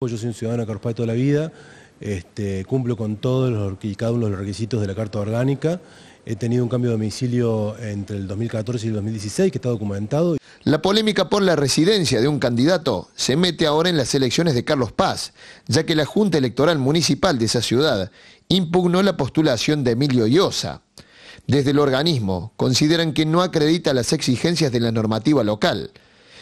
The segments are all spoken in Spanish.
Yo soy un ciudadano de toda la vida, este, cumplo con todos los, y cada uno los requisitos de la Carta Orgánica. He tenido un cambio de domicilio entre el 2014 y el 2016 que está documentado. La polémica por la residencia de un candidato se mete ahora en las elecciones de Carlos Paz, ya que la Junta Electoral Municipal de esa ciudad impugnó la postulación de Emilio Yosa. Desde el organismo consideran que no acredita las exigencias de la normativa local.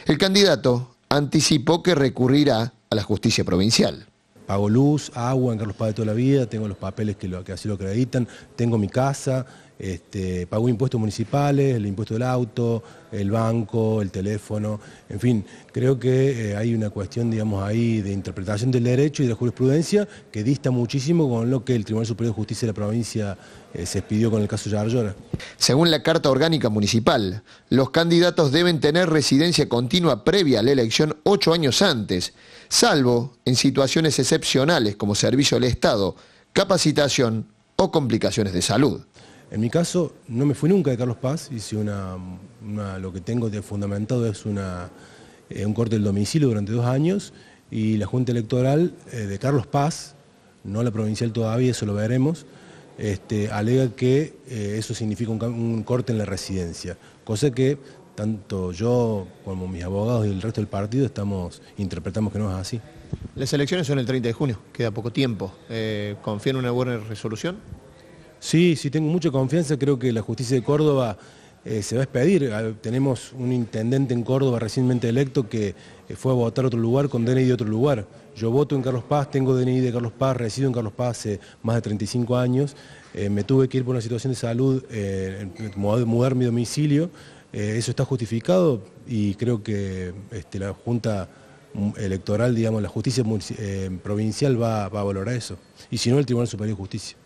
El candidato anticipó que recurrirá a la justicia provincial. Pago luz, agua en Carlos Paz de toda la vida, tengo los papeles que, lo, que así lo acreditan, tengo mi casa, este, pagó impuestos municipales, el impuesto del auto, el banco, el teléfono, en fin, creo que eh, hay una cuestión, digamos, ahí de interpretación del derecho y de la jurisprudencia que dista muchísimo con lo que el Tribunal Superior de Justicia de la provincia eh, se expidió con el caso Yarlora. Según la Carta Orgánica Municipal, los candidatos deben tener residencia continua previa a la elección ocho años antes, salvo en situaciones excepcionales como servicio al Estado, capacitación o complicaciones de salud. En mi caso, no me fui nunca de Carlos Paz, hice lo que tengo de fundamentado es una, eh, un corte del domicilio durante dos años y la Junta Electoral eh, de Carlos Paz, no la provincial todavía, eso lo veremos, este, alega que eh, eso significa un, corte en la residencia, cosa que tanto yo como mis abogados y el resto del partido estamos interpretamos que no es así. Las elecciones son el 30 de junio, queda poco tiempo. confía en una buena resolución? Sí, sí, tengo mucha confianza. Creo que la justicia de Córdoba eh, se va a expedir. Ah, tenemos un intendente en Córdoba recientemente electo que eh, fue a votar a otro lugar con DNI de otro lugar. Yo voto en Carlos Paz, tengo DNI de Carlos Paz, resido en Carlos Paz hace más de 35 años. Eh, me tuve que ir por una situación de salud, mudar mi domicilio. eso está justificado y creo que este, la Junta mm, electoral, digamos, la justicia provincial va a valorar eso. Y si no, el Tribunal Superior de Justicia.